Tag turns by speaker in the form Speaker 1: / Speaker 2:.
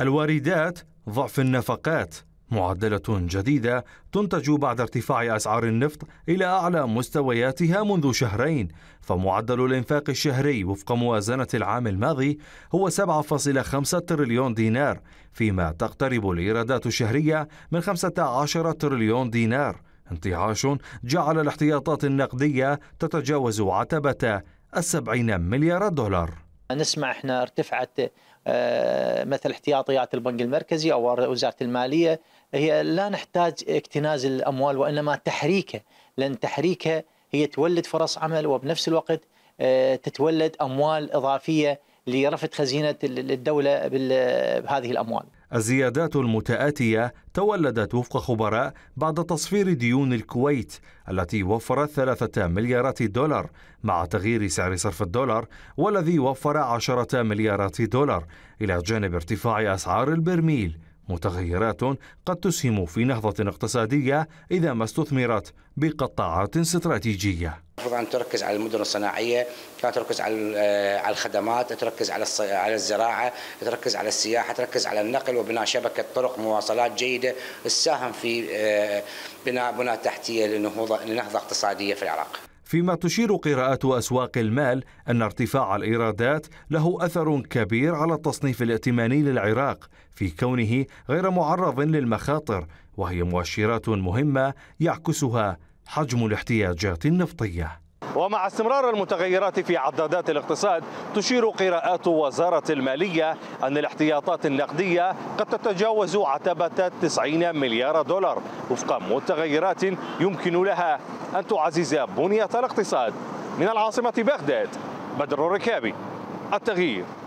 Speaker 1: الواردات ضعف النفقات معدلة جديدة تنتج بعد ارتفاع أسعار النفط إلى أعلى مستوياتها منذ شهرين، فمعدل الإنفاق الشهري وفق موازنة العام الماضي هو 7.5 تريليون دينار، فيما تقترب الإيرادات الشهرية من 15 تريليون دينار، انتعاش جعل الاحتياطات النقدية تتجاوز عتبة السبعين مليار دولار
Speaker 2: نسمع احنا ارتفعت آه، مثل احتياطيات البنك المركزي او وزاره الماليه هي لا نحتاج اكتناز الاموال وانما تحريكها لان تحريكها هي تولد فرص عمل وبنفس الوقت آه، تتولد اموال اضافيه لرفض خزينه الدوله بهذه الاموال.
Speaker 1: الزيادات المتآتية تولدت وفق خبراء بعد تصفير ديون الكويت التي وفرت ثلاثة مليارات دولار مع تغيير سعر صرف الدولار والذي وفر عشرة مليارات دولار إلى جانب ارتفاع أسعار البرميل متغيرات قد تسهم في نهضة اقتصادية إذا ما استثمرت بقطاعات استراتيجية
Speaker 3: ان تركز على المدن الصناعيه تركز على آه، على الخدمات تركز على على الزراعه تركز على السياحه تركز على النقل وبناء شبكه طرق مواصلات جيده تساهم في آه، بناء بنى تحتيه لنهضه اقتصاديه في العراق
Speaker 1: فيما تشير قراءات أسواق المال أن ارتفاع الإيرادات له أثر كبير على التصنيف الائتماني للعراق في كونه غير معرض للمخاطر وهي مؤشرات مهمة يعكسها حجم الاحتياجات النفطيه ومع استمرار المتغيرات في عدادات الاقتصاد تشير قراءات وزارة المالية أن الاحتياطات النقدية قد تتجاوز عتبة 90 مليار دولار وفق متغيرات يمكن لها أن تعزز بنية الاقتصاد من العاصمة بغداد بدر الركابي التغيير